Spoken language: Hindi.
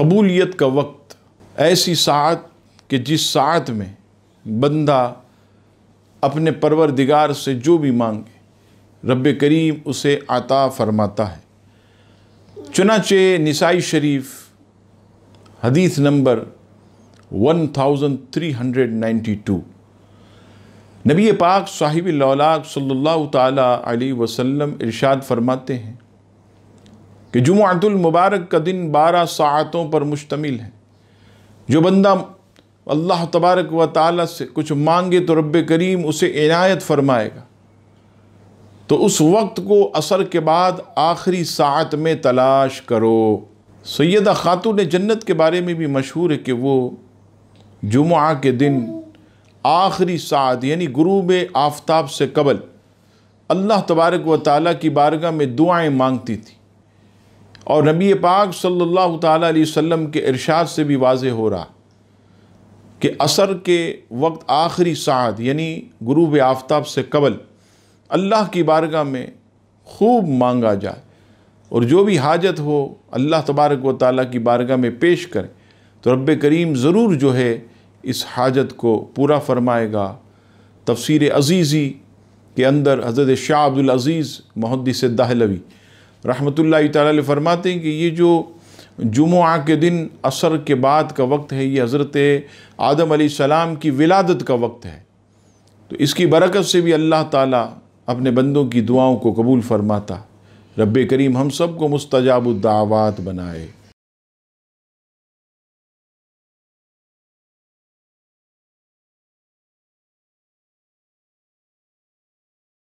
कबूलियत का वक्त ऐसी सात कि जिस सात में बंदा अपने परवर दिगार से जो भी मांगे रब करीम उसे आता फरमाता है चुनाचे निसाई शरीफ हदीस नंबर 1392 नबी पाक साहिब लौलाक सल्लल्लाहु ताला अलैहि वसल्लम इरशाद फरमाते हैं कि मुबारक का दिन बारह सातों पर मुश्तमिल है जो बंदा अल्लाह तबारक व ताली से कुछ मांगे तो रब करीम उसे इनायत फरमाएगा तो उस वक्त को असर के बाद आखिरी सात में तलाश करो सैदा ने जन्नत के बारे में भी मशहूर है कि वो जुमा के दिन आखिरी सात यानी गुरूब आफ्ताब से कबल अल्लाह तबारक व ताली की बारगाह में दुआएँ मांगती थी और नबी पाक सल्लल्लाहु अलैहि वसल्लम के इरशाद से भी वाज हो रहा कि असर के वक्त आखिरी साद यानी गुरूब आफ्ताब से कबल अल्लाह की बारगाह में खूब मांगा जाए और जो भी हाजत हो अल्लाह तबारक व ताली की बारगाह में पेश करें तो रब करीम ज़रूर जो है इस हाजत को पूरा फरमाएगा तफसर अजीज़ी के अंदर हज़रत शाह अब्दुल अज़ीज़ मुहदस दहलवी रहमतुल्लाह ताली फरमाते हैं कि ये जो जुमुआ के दिन असर के बाद का वक्त है ये हज़रत आदम सलाम की विलादत का वक्त है तो इसकी बरकत से भी अल्लाह ताला अपने बंदों की दुआओं को कबूल फरमाता रब करीम हम सबको मुस्तजाब दावत बनाए